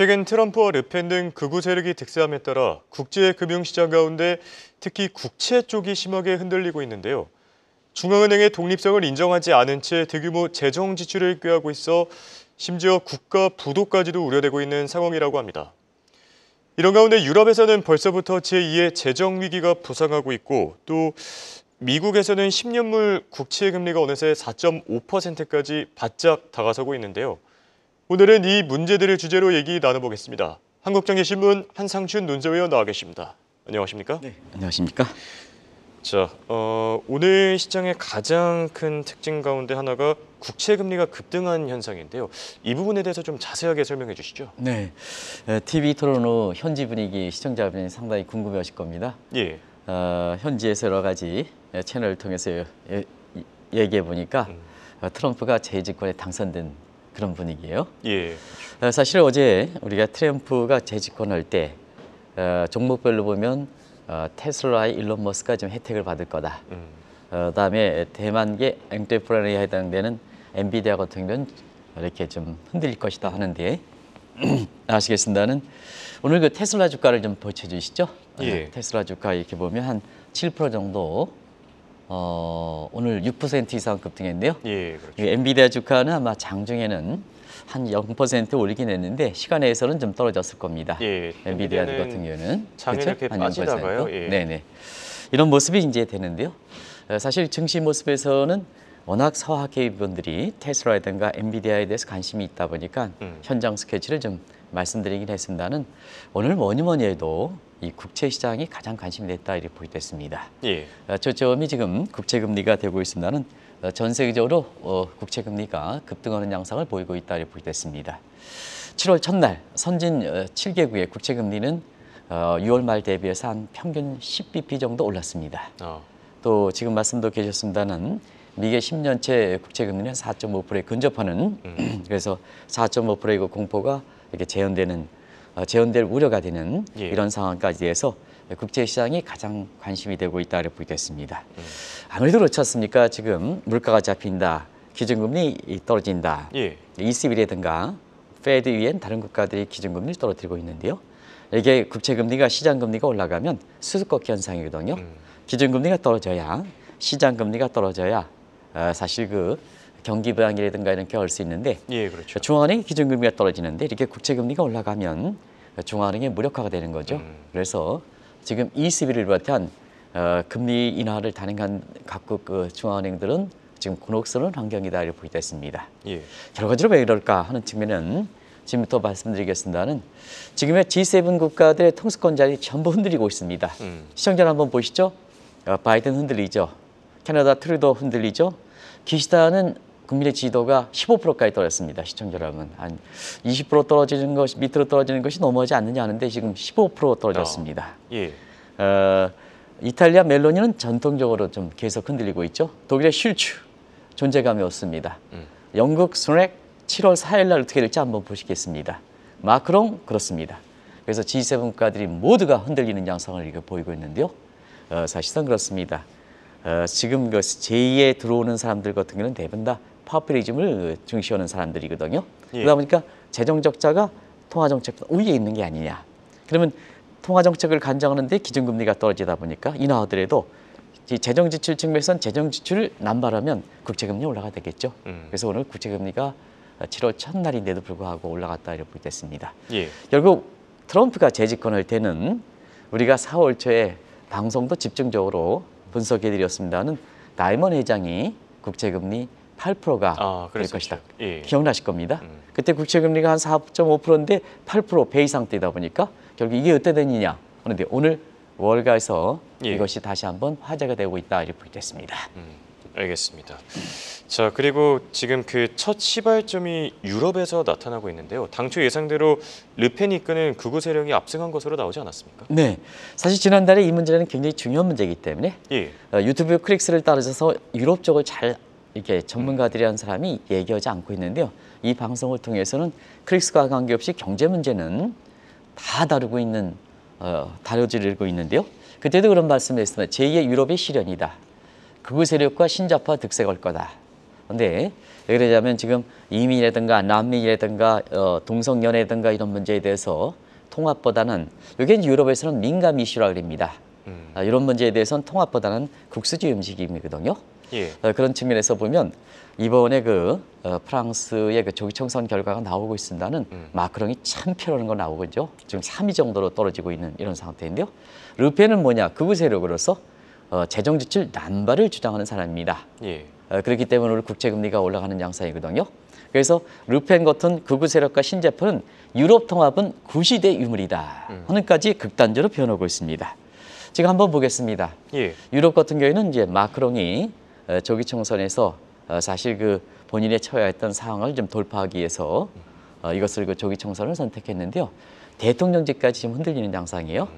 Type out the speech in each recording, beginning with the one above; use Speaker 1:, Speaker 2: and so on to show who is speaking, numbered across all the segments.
Speaker 1: 최근 트럼프와 르펜 등 극우 세력이 득세함에 따라 국제 금융시장 가운데 특히 국채 쪽이 심하게 흔들리고 있는데요. 중앙은행의 독립성을 인정하지 않은 채 대규모 재정 지출을 꾀하고 있어 심지어 국가 부도까지도 우려되고 있는 상황이라고 합니다. 이런 가운데 유럽에서는 벌써부터 제2의 재정 위기가 부상하고 있고 또 미국에서는 10년물 국채 금리가 어느새 4.5%까지 바짝 다가서고 있는데요. 오늘은 이 문제들을 주제로 얘기 나눠보겠습니다. 한국정의신문 한상춘 논설위원 나와 계십니다. 안녕하십니까? 네, 안녕하십니까? 자, 어, 오늘 시장의 가장 큰 특징 가운데 하나가 국채 금리가 급등한 현상인데요. 이 부분에 대해서 좀 자세하게 설명해
Speaker 2: 주시죠. 네, TV 토론 후 현지 분위기 시청자분이 상당히 궁금해하실 겁니다. 예. 어, 현지에서 여러 가지 채널을 통해서 얘기해 보니까 음. 어, 트럼프가 재직권에 당선된 그런 분위기예요. 예. 어, 사실 어제 우리가 트램프가 재집권할 때 어, 종목별로 보면 어, 테슬라의 일론 머스크가 좀 혜택을 받을 거다. 음. 어, 그다음에 대만계 앵테프라에 해당되는 엔비디아 같은 경우는 이렇게 좀 흔들릴 것이다 하는데 아시겠습니다는 오늘 그 테슬라 주가를 좀 보여주시죠. 예. 어, 테슬라 주가 이렇게 보면 한 7% 정도 어, 오늘 6% 이상 급등했는데요. 예, 그렇죠. 엔비디아 주가는 아마 장중에는 한 0% 올리긴 했는데 시간에서는 좀 떨어졌을 겁니다. 예, 엔비디아 같은 경우는 그렇죠? 이렇게 빠지다가요. 예. 네네. 이런 모습이 이제 되는데요. 어, 사실 증시 모습에서는 워낙 서학계분들이 테슬라에든가 엔비디아에 대해서 관심이 있다 보니까 음. 현장 스케치를 좀 말씀드리긴 했습니다는 오늘 뭐니 뭐니 해도 이 국채 시장이 가장 관심이 됐다 이렇게 보입있습니다 예. 어, 저점이 지금 국채 금리가 되고 있습니다는 어, 전 세계적으로 어, 국채 금리가 급등하는 양상을 보이고 있다 이렇게 보입있습니다 7월 첫날 선진 7개국의 국채 금리는 어, 6월 어, 말 대비해서 한 평균 10bp 정도 올랐습니다. 어. 또 지금 말씀도 계셨습니다는 미국의 10년체 국채 금리는 4.5%에 근접하는 음. 그래서 4.5%의 공포가 이렇게 재현되는 어, 재현될 우려가 되는 예. 이런 상황까지 해서 국제시장이 가장 관심이 되고 있다 이렇게 보겠습니다. 음. 아무래도 그렇지 않습니까? 지금 물가가 잡힌다, 기준금리 떨어진다, 예. ECB라든가 페드 위엔 다른 국가들이 기준금리를 떨어뜨리고 있는데요. 이게 국채금리가 시장금리가 올라가면 수수꺾기 현상이거든요. 음. 기준금리가 떨어져야 시장금리가 떨어져야 어, 사실 그 경기 부양이라든가 이런게할 수 있는데 예, 그렇죠. 중앙은행 기준금리가 떨어지는데 이렇게 국채금리가 올라가면 중앙은행의 무력화가 되는 거죠. 음. 그래서 지금 e c 일를 비롯한 어, 금리 인하를 단행한 각국 그 중앙은행들은 지금 곤혹스러운 환경이다 이렇게 보게 됐습니다. 예. 결과적으로 왜 이럴까 하는 측면은 지금부터 말씀드리겠습니다는 지금의 G7 국가들의 통수권 자리 전부 흔들리고 있습니다. 음. 시청자 한번 보시죠. 어, 바이든 흔들리죠. 캐나다 트루도 흔들리죠. 기시다는 국민의 지지도가 15%까지 떨어졌습니다. 시청자 여러분. 한20% 떨어지는 것이 밑으로 떨어지는 것이 넘어가지 않느냐 하는데 지금 15% 떨어졌습니다. 어, 예. 어, 이탈리아 멜로니는 전통적으로 좀 계속 흔들리고 있죠. 독일의 슐츠 존재감이 없습니다. 음. 영국 순핵 7월 4일 날 어떻게 될지 한번 보시겠습니다. 마크롱 그렇습니다. 그래서 G7 국가들이 모두가 흔들리는 양상을 이렇게 보이고 있는데요. 어, 사실상 그렇습니다. 어, 지금 그 제2에 들어오는 사람들 같은 경우는 대부분 다 파워리즘을증시하는 사람들이거든요. 예. 그러다 보니까 재정 적자가 통화 정책 위에 있는 게 아니냐. 그러면 통화 정책을 간장하는데 기준금리가 떨어지다 보니까 인하하더라도 재정 지출 측면에선 재정 지출을 남발하면 국채금리 올라가 되겠죠. 음. 그래서 오늘 국채금리가 7월 첫날인데도 불구하고 올라갔다 이렇게 됐습니다. 예. 결국 트럼프가 재집권할 때는 우리가 4월 초에 방송도 집중적으로 분석해드렸습니다는 나이먼 회장이 국채금리 8%가 아, 될 것이다. 예. 기억나실 겁니다. 음. 그때 국채금리가 한 4.5%인데 8%배 이상 뛰다 보니까 결국 이게 어때 되느냐 하는데 오늘 월가에서 예. 이것이 다시 한번 화제가 되고 있다 이렇게 겠습니다 음, 알겠습니다.
Speaker 1: 자 그리고 지금 그 첫 시발점이 유럽에서 나타나고 있는데요. 당초 예상대로
Speaker 2: 르펜이 이끄는 극우 세력이 압승한 것으로 나오지 않았습니까? 네, 사실 지난달에 이 문제는 굉장히 중요한 문제이기 때문에 예. 어, 유튜브 클릭스를 따르셔서 유럽 쪽을 잘 이게 렇 전문가들이라는 사람이 얘기하지 않고 있는데요. 이 방송을 통해서는 크릭스과 관계없이 경제 문제는 다 다루고 있는 어, 다뤄지고 있는데요. 그때도 그런 말씀을 했습니다. 제2의 유럽의 시련이다 극우 세력과 신자파 득세 걸 거다. 근데 왜그러냐면 지금 이민이라든가 난민이라든가 어, 동성연애든가 이런 문제에 대해서 통합보다는 이게 유럽에서는 민감 이슈라 그럽니다. 음. 아, 이런 문제에 대해서는 통합보다는 국수주의 움직임이거든요. 예. 어, 그런 측면에서 보면 이번에 그 어, 프랑스의 그 조기청산 결과가 나오고 있습니다는 음. 마크롱이 참패라는 거 나오고 있죠. 지금 3위 정도로 떨어지고 있는 이런 상태인데요. 르펜은 뭐냐? 극우 세력으로서 어, 재정 지출 난발을 주장하는 사람입니다. 예. 어, 그렇기 때문에 오늘 국제 금리가 올라가는 양상이거든요. 그래서 르펜 같은 극우 세력과 신재판은 유럽 통합은 구시대 유물이다 음. 하는까지 극단적으로 변하고 있습니다. 지금 한번 보겠습니다. 예. 유럽 같은 경우에는 이제 마크롱이 어, 조기 총선에서 어, 사실 그 본인의 처해했던 상황을 좀 돌파하기 위해서 어, 이것을 그 조기 총선을 선택했는데요. 대통령직까지 지금 흔들리는 양상이에요.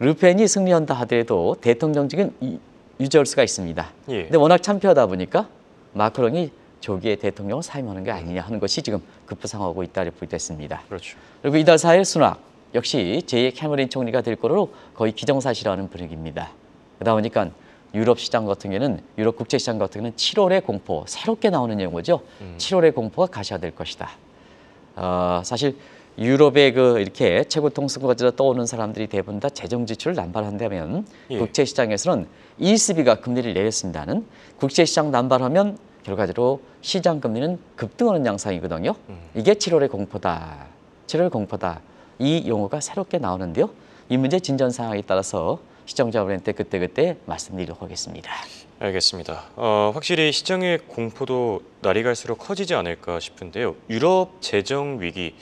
Speaker 2: 루펜이 승리한다 하더라도 대통령직은 유지할 수가 있습니다. 예. 근데 워낙 참패하다 보니까 마크롱이 조기에 대통령을 사임하는 게 아니냐 하는 것이 지금 급부상하고 있다 이렇게 됐습니다. 그렇죠. 그리고 이달 4일 순학 역시 제2의 캐머린 총리가 될 거로 거의 기정사실화하는 분위기입니다. 그러다 보니까 유럽 시장 같은 경우는 유럽 국제 시장 같은 경우는 7월에 공포 새롭게 나오는 용어죠 음. 7월에 공포가 가셔야될 것이다. 어, 사실 유럽의 그 이렇게 최고 통수가지로 떠오는 사람들이 대부분 다 재정 지출을 남발한다면 예. 국제 시장에서는 ECB가 금리를 내렸습니다는 국제 시장 남발하면 결과적으로 시장 금리는 급등하는 양상이거든요. 음. 이게 7월의 공포다. 7월 공포다. 이 용어가 새롭게 나오는데요. 이 문제 진전 상황에 따라서 시청자분한테 그때그때 말씀드리도록 하겠습니다. 알겠습니다.
Speaker 1: 어, 확실히 시장의 공포도 날이 갈수록 커지지 않을까 싶은데요. 유럽 재정 위기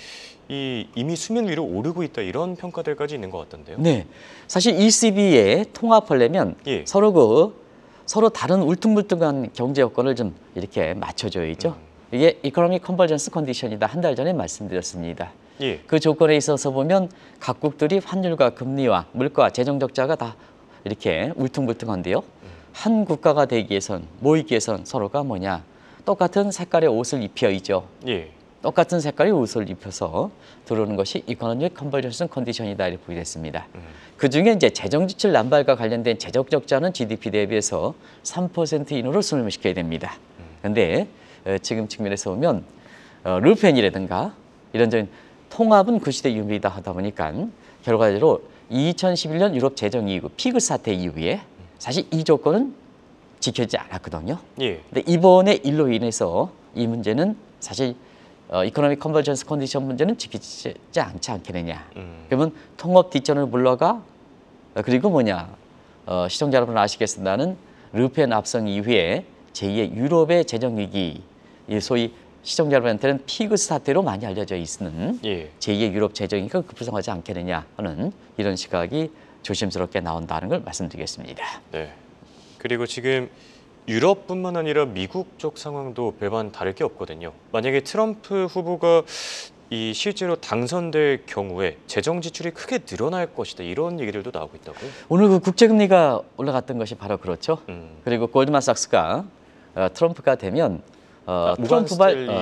Speaker 1: 이
Speaker 2: 이미 수면 위로 오르고 있다 이런 평가들까지 있는 것 같던데요. 네, 사실 ECB에 통합하려면 예. 서로 그 서로 다른 울퉁불퉁한 경제 여건을 좀 이렇게 맞춰줘야죠. 음. 이게 이코노믹 컨버전스 컨디션이다 한 달 전에 말씀드렸습니다. 예. 그 조건에 있어서 보면 각국들이 환율과 금리와 물가, 재정 적자가 다 이렇게 울퉁불퉁한데요. 음. 한 국가가 되기 위해선 모이기 위해선 서로가 뭐냐 똑같은 색깔의 옷을 입혀이죠. 예. 똑같은 색깔의 옷을 입혀서 들어오는 것이 이코노믹 컨버전슨 컨디션이다 이렇게 보게 됐습니다. 음. 그중에 이제 재정지출 남발과 관련된 재정 적자는 GDP 대비해서 3%인내로 손을 시켜야 됩니다. 그런데 음. 어, 지금 측면에서 보면 어, 루펜이라든가 이런저런 통합은 그 시대 유비다 하다 보니까 결과적으로 2011년 유럽 재정 이후 피그 사태 이후에 사실 이 조건은 지켜지지 않았거든요. 예. 근데 이번에 일로 인해서 이 문제는 사실 어, 이코노믹 컨버전스 컨디션 문제는 지키지 않지 않겠느냐. 음. 그러면 통합 뒷전을 물러가 어, 그리고 뭐냐 어, 시청자 여러분 아시겠습니다는 르펜 압성 이후에 제2의 유럽의 재정 위기 소위 시청자 여러분한테는 피그 사태로 많이 알려져 있는 예. 제2의 유럽 재정이가 급부상하지 않겠느냐 하는 이런 시각이 조심스럽게 나온다는 걸 말씀드리겠습니다.
Speaker 1: 네. 그리고 지금 유럽뿐만 아니라 미국 쪽 상황도 별반 다를 게 없거든요. 만약에 트럼프 후보가 이 실제로
Speaker 2: 당선될 경우에 재정 지출이 크게 늘어날 것이다 이런 얘기들도 나오고 있다고요. 오늘 그 국제금리가 올라갔던 것이 바로 그렇죠. 음. 그리고 골드만삭스가 어, 트럼프가 되면 어, 아, 트럼프발 어,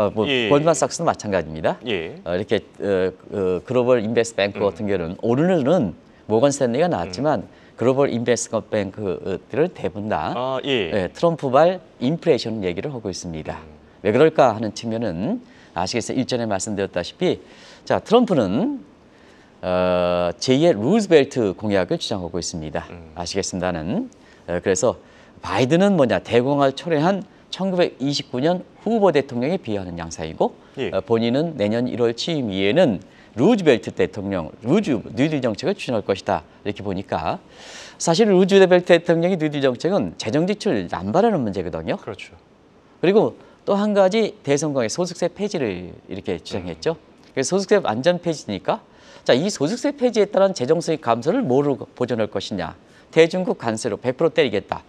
Speaker 2: 아, 어, 뭐 예. 골드만삭스도 마찬가지입니다. 예. 어, 이렇게 어, 어, 글로벌 인베스 뱅크 음. 같은 경우는 오늘은 모건 스탠리가 나왔지만 음. 글로벌 인베스 뱅크들을 대부분 다 아, 예. 예, 트럼프발 인플레이션 얘기를 하고 있습니다. 음. 왜 그럴까 하는 측면은 아시겠어요? 일전에 말씀드렸다시피 자 트럼프는 어, 제2의 루즈벨트 공약을 주장하고 있습니다. 음. 아시겠습니다는. 어, 그래서 바이든은 뭐냐 대공황을 초래한 1929년 후보 대통령에 비하하는 양상이고 예. 어, 본인은 내년 1월 취임 이에는 루즈벨트 대통령, 루즈 뉴딜 정책을 추진할 것이다. 이렇게 보니까 사실 루즈벨트 대통령의 뉴딜 정책은 재정 지출 남발하는 문제거든요. 그렇죠. 그리고 또 한 가지 대선광의 소득세 폐지를 이렇게 주장했죠. 음. 그래서 소득세 완전 폐지니까 자, 이 소득세 폐지에 따른 재정 수익 감소를 뭐로 보존할 것이냐. 대중국 관세로 100% 때리겠다.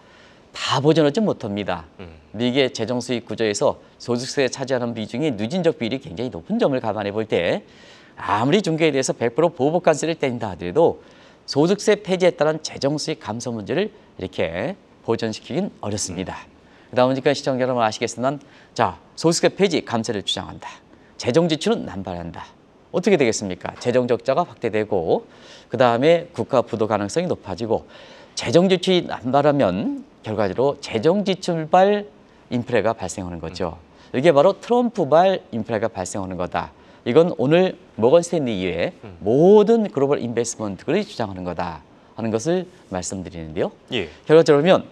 Speaker 2: 다 보존하지 못합니다. 음. 미국의 재정 수익 구조에서 소득세에 차지하는 비중이 누진적 비율이 굉장히 높은 점을 감안해 볼 때 아무리 중개에 대해서 100% 보복관세를 뗀다 하더라도 소득세 폐지에 따른 재정 수익 감소 문제를 이렇게 보존시키긴 어렵습니다. 음. 그다음 보니까 시청자 여러분 아시겠지만 자 소득세 폐지 감세를 주장한다. 재정 지출은 남발한다. 어떻게 되겠습니까? 재정 적자가 확대되고 그다음에 국가 부도 가능성이 높아지고 재정지출이 남발하면 결과적으로 재정지출발 인플레가 발생하는 거죠. 음. 이게 바로 트럼프발 인플레가 발생하는 거다. 이건 오늘 모건스탠리 이외에 음. 모든 글로벌 인베스먼트를 주장하는 거다 하는 것을 말씀드리는데요. 예. 결과적으로 보면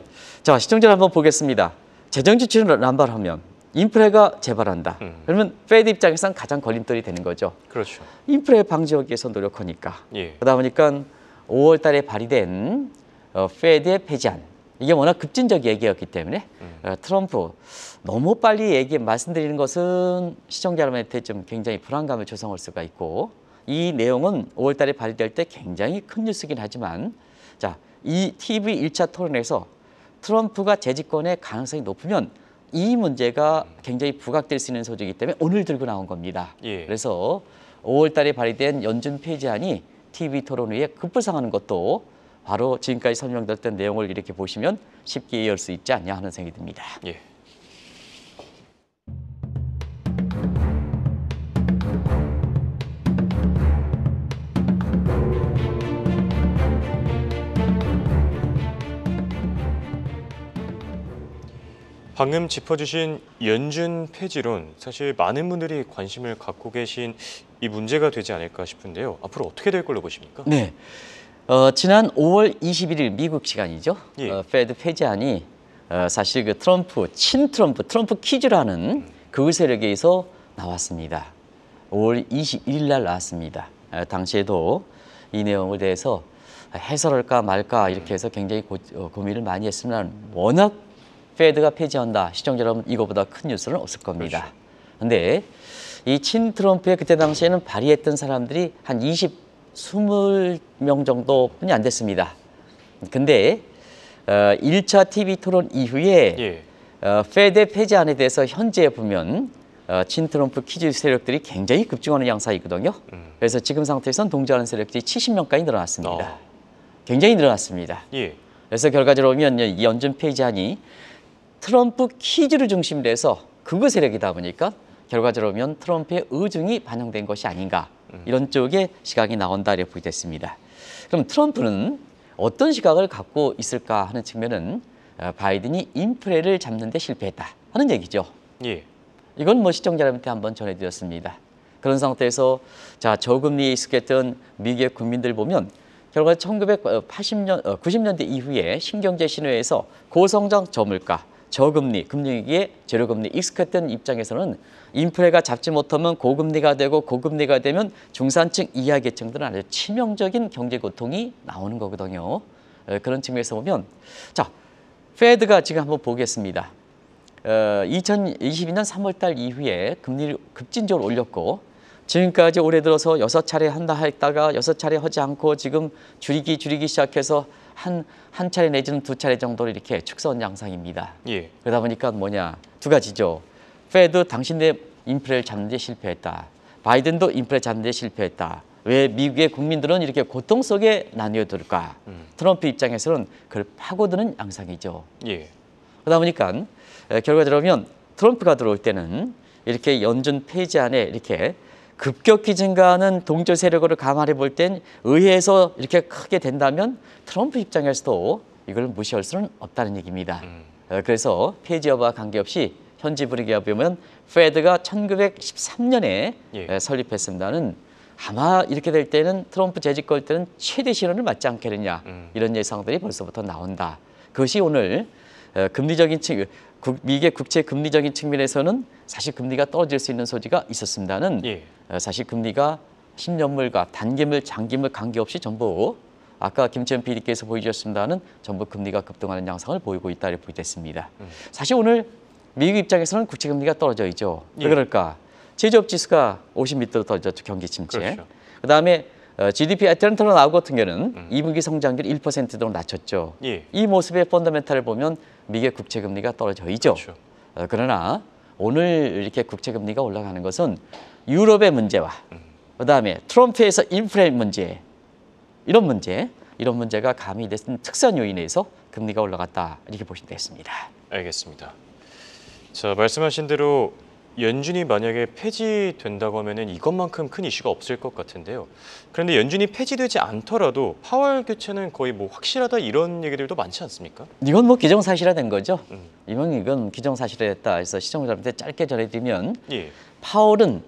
Speaker 2: 자 시청자를 한번 보겠습니다. 재정지출을 남발하면 인플레가 재발한다. 음. 그러면 페드 입장에선 가장 걸림돌이 되는 거죠. 그렇죠. 인플레 방지하기 위해서 노력하니까. 예. 그러다 보니까 5월 달에 발의된 어, 페드의 폐지안 이게 워낙 급진적 얘기였기 때문에 음. 어, 트럼프 너무 빨리 얘기 말씀드리는 것은 시청자 여러분한테 좀 굉장히 불안감을 조성할 수가 있고 이 내용은 5월달에 발의될 때 굉장히 큰 뉴스긴 하지만 자이 TV 일차 토론에서 트럼프가 재집권의 가능성이 높으면 이 문제가 굉장히 부각될 수 있는 소지이기 때문에 오늘 들고 나온 겁니다. 예. 그래서 5월달에 발의된 연준 폐지안이 TV 토론 위에 급불상하는 것도 바로 지금까지 설명드렸던 내용을 이렇게 보시면 쉽게 이해할 수 있지 않냐 하는 생각이 듭니다. 예.
Speaker 1: 방금 짚어주신 연준 폐지론 사실 많은 분들이 관심을 갖고 계신 이 문제가
Speaker 2: 되지 않을까 싶은데요. 앞으로 어떻게 될 걸로 보십니까? 네. 어, 지난 5월 21일 미국 시간이죠. 예. 어, 페드 폐지안이 어, 사실 그 트럼프, 친 트럼프, 트럼프 퀴즈라는그 세력에서 나왔습니다. 5월 21일 날 나왔습니다. 어, 당시에도 이 내용에 대해서 해설할까 말까 이렇게 해서 굉장히 고, 어, 고민을 많이 했으나 워낙 페드가 폐지한다. 시청자 여러분 이거보다 큰 뉴스는 없을 겁니다. 그런데 그렇죠. 이친 트럼프의 그때 당시에는 발의했던 사람들이 한 20, 20명 정도뿐이 안 됐습니다. 근데 어, 1차 TV 토론 이후에 예. 어, 페드 폐지안에 대해서 현재 보면 어, 친트럼프 키즈 세력들이 굉장히 급증하는 양상이거든요. 음. 그래서 지금 상태에선 동조하는 세력들이 70명까지 늘어났습니다. 어. 굉장히 늘어났습니다. 예. 그래서 결과적으로 보면 예, 이 연준 폐지안이 트럼프 키즈를 중심으로 해서 극우 세력이다 보니까 결과적으로 보면 트럼프의 의중이 반영된 것이 아닌가 이런 쪽의 시각이 나온다 이렇게 보게 됐습니다. 그럼 트럼프는 어떤 시각을 갖고 있을까 하는 측면은 어, 바이든이 인플레를 잡는 데 실패했다 하는 얘기죠. 예. 이건 뭐 시청자님한테 한번 전해드렸습니다. 그런 상태에서 자 저금리에 익숙했던 미국의 국민들 보면 결과 1980년 90년대 어, 이후에 신경제 신호에서 고성장 저물가 저금리, 금융위기에 제로금리 익숙했던 입장에서는 인플레가 잡지 못하면 고금리가 되고 고금리가 되면 중산층 이하 계층들은 아주 치명적인 경제 고통이 나오는 거거든요. 어, 그런 측면에서 보면 자, 페드가 지금 한번 보겠습니다. 어, 2022년 3월 달 이후에 금리를 급진적으로 올렸고 지금까지 올해 들어서 여섯 차례 한다 했다가 여섯 차례 하지 않고 지금 줄이기 줄이기 시작해서 한, 한 차례 내지는 두 차례 정도로 이렇게 축소한 양상입니다. 예. 그러다 보니까 뭐냐, 두 가지죠. 페드 당신네 인플레를 잡는 데 실패했다. 바이든도 인플레 잡는 데 실패했다. 왜 미국의 국민들은 이렇게 고통 속에 나뉘어들까? 음. 트럼프 입장에서는 그걸 파고드는 양상이죠. 예. 그러다 보니까 결과적으로 보면 트럼프가 들어올 때는 이렇게 연준 페이지 안에 이렇게 급격히 증가하는 동조 세력으로 감안해 볼 땐 의회에서 이렇게 크게 된다면 트럼프 입장에서도 이걸 무시할 수는 없다는 얘기입니다. 음. 어, 그래서 폐지 여부와 관계없이 현지 분위기가 보면 페드가 1913년에 예. 설립했습니다는 아마 이렇게 될 때는 트럼프 재직 걸 때는 최대 신원을 맞지 않겠느냐 음. 이런 예상들이 벌써부터 나온다. 그것이 오늘 어, 금리적인 측 미국의 국채 금리적인 측면에서는 사실 금리가 떨어질 수 있는 소지가 있었습니다는 예. 어, 사실 금리가 10년물과 단기물, 장기물 관계없이 전부 아까 김채연 PD께서 보여주셨습니다는 전부 금리가 급등하는 양상을 보이고 있다 이렇게 보이됐습니다. 음. 사실 오늘 미국 입장에서는 국채 금리가 떨어져 있죠. 예. 왜 그럴까? 제조업 지수가 50미터로 떨어졌죠. 경기 침체. 그렇죠. 그다음에 어, GDP 애틀랜타로 나우 같은 경우는 음. 2분기 성장률 1%도 낮췄죠. 예. 이 모습의 펀더멘탈을 보면 미국의 국채 금리가 떨어져 있죠. 그렇죠. 어, 그러나 오늘 이렇게 국채 금리가 올라가는 것은 유럽의 문제와 음. 그다음에 트럼프에서 인플레 문제 이런 문제 이런 문제가 가미된 특수 요인에서 금리가 올라갔다 이렇게 보시면 되겠습니다. 알겠습니다. 자
Speaker 1: 말씀하신 대로 연준이 만약에 폐지된다고 하면 이것만큼 큰 이슈가 없을 것 같은데요. 그런데 연준이 폐지되지 않더라도 파월 교체는 거의 뭐 확실하다 이런 얘기들도 많지 않습니까?
Speaker 2: 이건 뭐 기정사실화된 거죠. 음. 이건 이건 기정사실화됐다 해서 시청자분한테 짧게 전해드리면 예. 파월은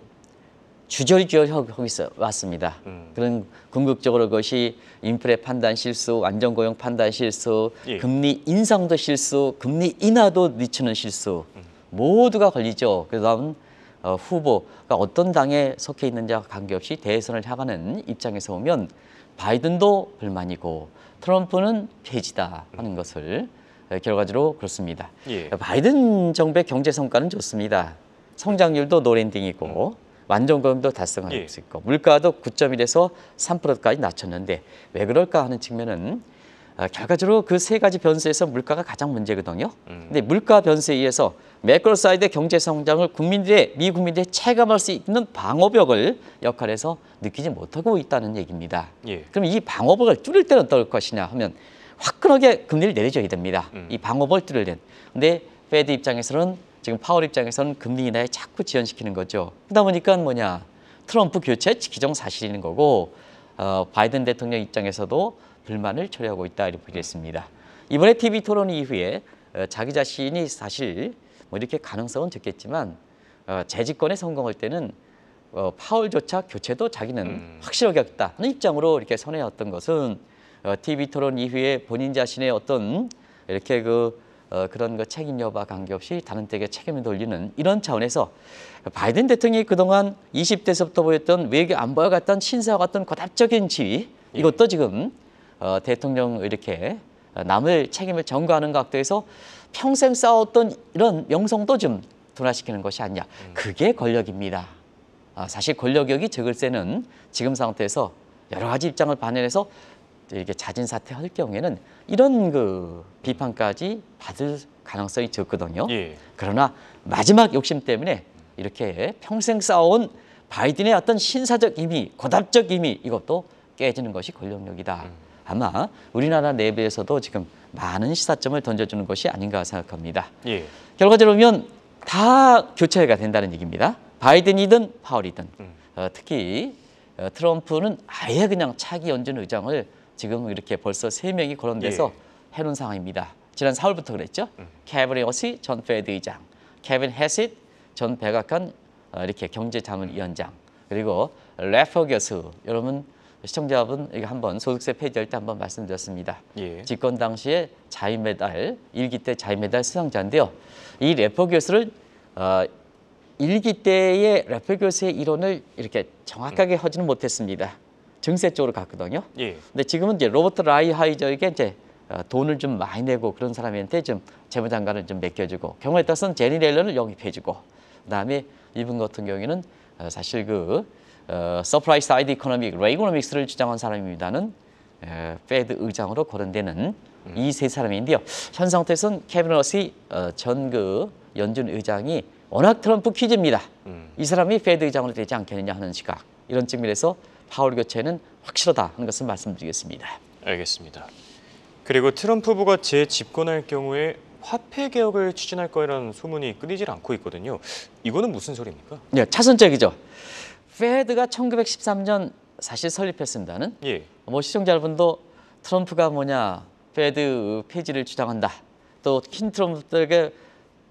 Speaker 2: 주절주절 하고 있어 왔습니다. 음. 그런 궁극적으로 그것이 인플레 판단 실수, 안전 고용 판단 실수, 예. 금리 인상도 실수, 금리 인하도 미치는 실수. 음. 모두가 걸리죠. 그 다음 어, 후보가 그러니까 어떤 당에 속해 있는지와 관계없이 대선을 향하는 입장에서 보면 바이든도 불만이고 트럼프는 폐지다 하는 것을 어, 결과적으로 그렇습니다. 예. 바이든 정부의 경제 성과는 좋습니다. 성장률도 노랜딩이고 음. 완전금도 달성할 예. 수 있고 물가도 9.1에서 3%까지 낮췄는데 왜 그럴까 하는 측면은 어, 결과적으로 그 세 가지 변수에서 물가가 가장 문제거든요. 음. 근데 물가 변수에 의해서 매크로 사이드 경제 성장을 국민들의 미국민들의 체감할 수 있는 방어벽을 역할에서 느끼지 못하고 있다는 얘기입니다. 예. 그럼 이 방어벽을 줄일 때는 어떨 것이냐 하면 화끈하게 금리를 내려줘야 됩니다. 음. 이 방어벽을 줄일 때. 근데 페드 입장에서는 지금 파월 입장에서는 금리 인하에 자꾸 지연시키는 거죠. 그러다 보니까 뭐냐 트럼프 교체 기정사실인 거고 어, 바이든 대통령 입장에서도 불만을 초래하고 있다 이렇게 보겠습니다. 이번에 TV 토론 이후에 어, 자기 자신이 사실 뭐 이렇게 가능성은 적겠지만 어, 재집권에 성공할 때는 어, 파월조차 교체도 자기는 음. 확실하게 하겠다는 입장으로 이렇게 선회했던 것은 어, TV 토론 이후에 본인 자신의 어떤 이렇게 그 어, 그런 그 책임 여부와 관계없이 다른 데에게 책임을 돌리는 이런 차원에서 바이든 대통령이 그동안 2 0대서부터 보였던 외교 안보와 같은 신사와 같은 고답적인 지위 예. 이것도 지금 어, 대통령 이렇게 남을 책임을 전가하는 각도에서 평생 싸웠던 이런 명성도 좀 둔화시키는 것이 아니냐. 음. 그게 권력입니다. 아, 사실 권력욕이 적을때는 지금 상태에서 여러 가지 입장을 반영해서 이렇게 자진 사퇴할 경우에는 이런 그 비판까지 받을 가능성이 적거든요. 예. 그러나 마지막 욕심 때문에 이렇게 평생 쌓아온 바이든의 어떤 신사적 이미, 고답적 이미 이것도 깨지는 것이 권력력이다. 음. 아마 우리나라 내부에서도 지금 많은 시사점을 던져주는 것이 아닌가 생각합니다. 예. 결과적으로 보면 다 교체가 된다는 얘기입니다. 바이든이든 파월이든 음. 어, 특히 어, 트럼프는 아예 그냥 차기 연준 의장을 지금 이렇게 벌써 세명이 거론돼서 예. 해놓은 상황입니다. 지난 4월부터 그랬죠. 음. 캐브리시전 페드 의장, 케빈 헤싯 전 백악관 어, 이렇게 경제자문위원장, 그리고 레퍼거스 여러분 시청자분 이거 한번 소득세 폐지할 때 한번 말씀드렸습니다. 예. 집권 당시에 자유메달 일기때 자유메달 수상자인데요. 이 래퍼 교수를 어, 일기 때의 래퍼 교수의 이론을 이렇게 정확하게 음. 하지는 못했습니다. 증세 쪽으로 갔거든요. 예. 근데 지금은 이제 로버트 라이하이저에게 이제 어, 돈을 좀 많이 내고 그런 사람한테 좀 재무장관을 좀 맡겨주고 경우에 따라서는 제니 레일런을 영입해주고 그다음에 이분 같은 경우에는 어, 사실 그 어, 서프라이 사이드 이코노믹, 레이그노믹스를 주장한 사람입니다는 에, 페드 의장으로 거론되는 음. 이세 사람인데요. 현 상태에서는 캐비너시 어, 전그 연준 의장이 워낙 트럼프 퀴즈입니다. 음. 이 사람이 페드 의장으로 되지 않겠느냐 하는 시각. 이런 측면에서 파월 교체는 확실하다 하는 것을 말씀드리겠습니다.
Speaker 1: 알겠습니다. 그리고 트럼프 부가 재집권할 경우에 화폐 개혁을 추진할 거라는 소문이 끊이질 않고
Speaker 2: 있거든요. 이거는 무슨 소리입니까? 네, 차선적이죠. 페드가 1913년 사실 설립했습니다는 예. 뭐 시청자 여러분도 트럼프가 뭐냐 페드 폐지를 주장한다 또킨 트럼프에게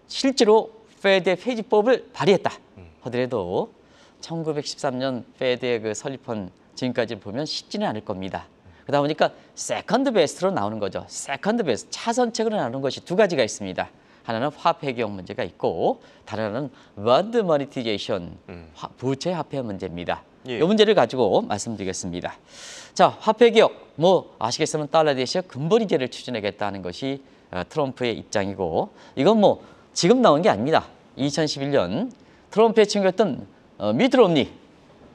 Speaker 2: 실제로 페드의 폐지법을 발의했다 음. 하더라도 1913년 페드의 그 설립한 지금까지 보면 쉽지는 않을 겁니다. 그러다 보니까 세컨드 베스트로 나오는 거죠. 세컨드 베스트, 차선책으로 나오는 것이 두 가지가 있습니다. 하나는 화폐경 문제가 있고 다른 하나는 원드 머니티제이션 부채 화폐 문제입니다. 예. 이 문제를 가지고 말씀드리겠습니다. 자, 화폐 개혁 뭐 아시겠으면 달러 대신 근본이제를 추진하겠다는 것이 어, 트럼프의 입장이고 이건 뭐 지금 나온 게 아닙니다. 2011년 트럼프의 친구였던 어, 미드 롬니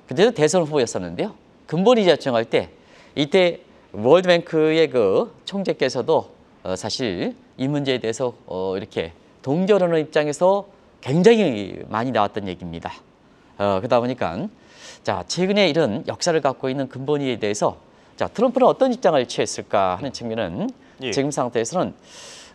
Speaker 2: 그때도 대선 후보였었는데요. 근본이제 요청할 때 이때 월드뱅크의 그 총재께서도 어, 사실 이 문제에 대해서 어, 이렇게 동결하는 입장에서 굉장히 많이 나왔던 얘기입니다. 어, 그러다 보니까 자 최근에 이런 역사를 갖고 있는 근본이에 대해서 자 트럼프는 어떤 입장을 취했을까 하는 측면은 예. 지금 상태에서는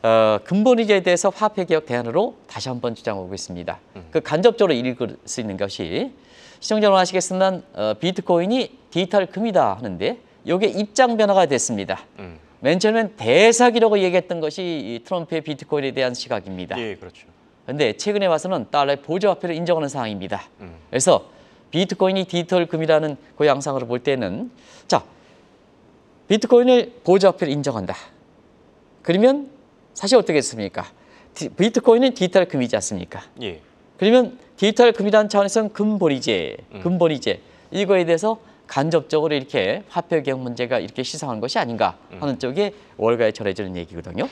Speaker 2: 어, 근본이제에 대해서 화폐개혁 대안으로 다시 한번 주장하고 있습니다. 음. 그 간접적으로 읽을 수 있는 것이 시청자 여러분 아시겠으나 어, 비트코인이 디지털 금이다 하는데 이게 입장 변화가 됐습니다. 음. 맨 처음엔 대사기라고 얘기했던 것이 이 트럼프의 비트코인에 대한 시각입니다. 예, 그렇죠. 근데 최근에 와서는 달러의 보조화폐를 인정하는 상황입니다. 음. 그래서 비트코인이 디지털 금이라는 그 양상으로 볼 때는 자 비트코인을 보조화폐를 인정한다. 그러면 사실 어떻겠습니까? 비트코인은 디지털 금이지 않습니까? 예. 그러면 디지털 금이라는 차원에서는 금본위제금본위제 음. 이거에 대해서 간접적으로 이렇게 화폐 개혁 문제가 이렇게 시사한 것이 아닌가 음. 하는 음. 쪽이 월가에 전해지는 얘기거든요.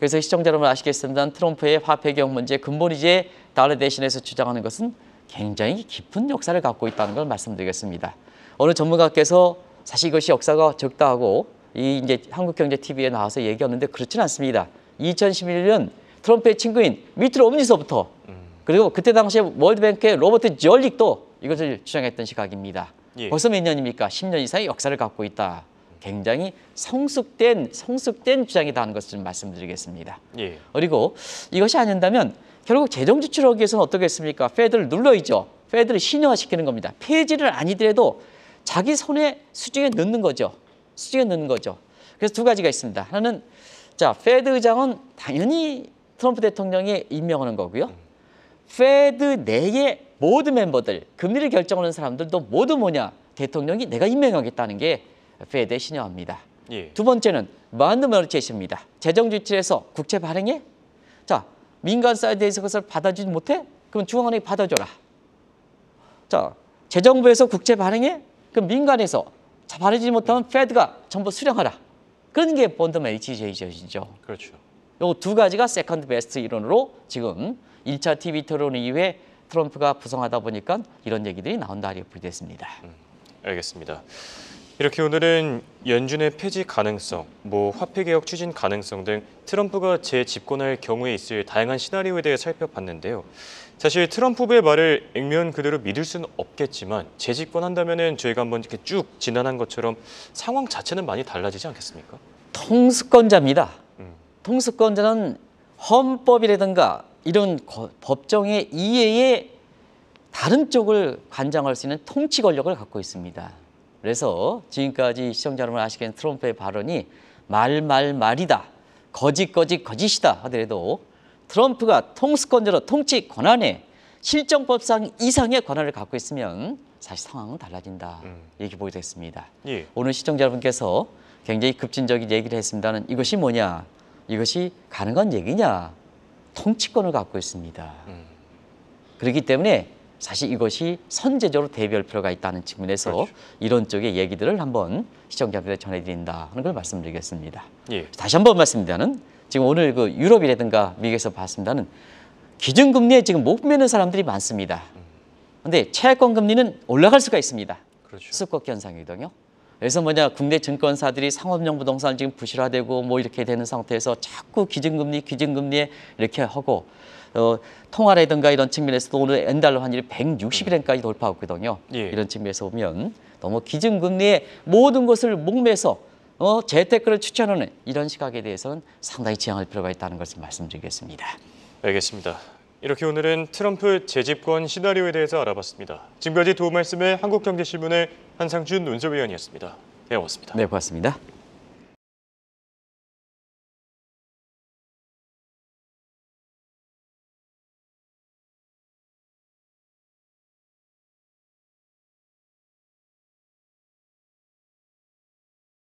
Speaker 2: 그래서 시청자 여러분 아시겠습니다만 트럼프의 화폐 개혁 문제 근본 이제 달러 대신해서 주장하는 것은 굉장히 깊은 역사를 갖고 있다는 걸 말씀드리겠습니다. 어느 전문가께서 사실 이것이 역사가 적다 하고 이 이제 한국경제TV에 나와서 얘기하는데 그렇진 않습니다. 2011년 트럼프의 친구인 미트로 옴니서부터 음. 그리고 그때 당시에 월드뱅크의 로버트 지얼릭도 이것을 주장했던 시각입니다. 예. 벌써 몇 년입니까? 10년 이상의 역사를 갖고 있다. 굉장히 성숙된 성숙된 주장이다는 것을 말씀드리겠습니다. 예. 그리고 이것이 안 된다면 결국 재정 지출 하기 위해서는 어떻겠습니까? 페드를 눌러이죠. 페드를 신용화시키는 겁니다. 폐지를 아니더라도 자기 손에 수중에 넣는 거죠. 수중에 넣는 거죠. 그래서 두 가지가 있습니다. 하나는 자 페드 의장은 당연히 트럼프 대통령이 임명하는 거고요. 음. 페드 내에 모든 멤버들, 금리를 결정하는 사람들도 모두 뭐냐? 대통령이 내가 임명하겠다는 게 페드의 신념입니다. 예. 두 번째는 만드머리체입니다. 재정 지출에서 국채 발행해? 자, 민간 사이드에서 그것을 받아주지 못해? 그럼 중앙은행이 받아줘라. 자, 재정부에서 국채 발행해? 그럼 민간에서 발행하지 못하면 페드가 전부 수령하라. 그런 게 본드맨 HJ제이죠. 그렇죠. 요두 가지가 세컨드 베스트 이론으로 지금 1차 TV 토론 이후에 트럼프가 부성하다 보니까 이런 얘기들이 나온다 이렇게 분류됐습니다. 음, 알겠습니다. 이렇게 오늘은 연준의 폐지 가능성, 뭐 화폐 개혁 추진
Speaker 1: 가능성 등 트럼프가 재집권할 경우에 있을 다양한 시나리오에 대해 살펴봤는데요. 사실 트럼프 의 말을 액면 그대로 믿을 수는 없겠지만 재집권한다면 은 저희가 한번
Speaker 2: 이렇게 쭉 지난한 것처럼 상황 자체는 많이 달라지지 않겠습니까? 통수권자입니다. 음. 통수권자는 헌법이라든가 이런 거, 법정의 이해의 다른 쪽을 관장할 수 있는 통치 권력을 갖고 있습니다. 그래서 지금까지 시청자 여러분 아시겠는 트럼프의 발언이 말 말 말이다. 거짓 거짓 거짓이다 하더라도 트럼프가 통수권자로 통치 권한에 실정법상 이상의 권한을 갖고 있으면 사실 상황은 달라진다 음. 이렇게 보게 됐습니다. 예. 오늘 시청자 여러분께서 굉장히 급진적인 얘기를 했습니다는 이것이 뭐냐 이것이 가능한 얘기냐 통치권을 갖고 있습니다. 음. 그렇기 때문에 사실 이것이 선제적으로 대비할 필요가 있다는 측면에서 그렇죠. 이런 쪽의 얘기들을 한번 시청자분들에 전해드린다 하는 걸 말씀드리겠습니다. 예. 다시 한번 말씀드리면 지금 오늘 그 유럽이라든가 미국에서 봤습니다는 기준금리에 지금 못 매는 사람들이 많습니다. 그런데 음. 채권 금리는 올라갈 수가 있습니다. 그렇죠. 수꺾기 현상이거든요. 그래서 뭐냐 국내 증권사들이 상업용 부동산 지금 부실화되고 뭐 이렇게 되는 상태에서 자꾸 기준금리 기준금리에 이렇게 하고 어, 통화라든가 이런 측면에서도 오늘 엔달러 환율이 160일엔까지 돌파했거든요. 예. 이런 측면에서 보면 너무 기준금리에 모든 것을 목매서 어, 재테크를 추천하는 이런 시각에 대해서는 상당히 지향할 필요가 있다는 것을 말씀드리겠습니다. 알겠습니다.
Speaker 1: 이렇게 오늘은 트럼프 재집권 시나리오에 대해서 알아봤습니다. 지금까지 도움 말씀을 한국경제신문의 한상준 논설위원이었습니다.
Speaker 2: 네, 고맙습니다. 네, 고맙습니다.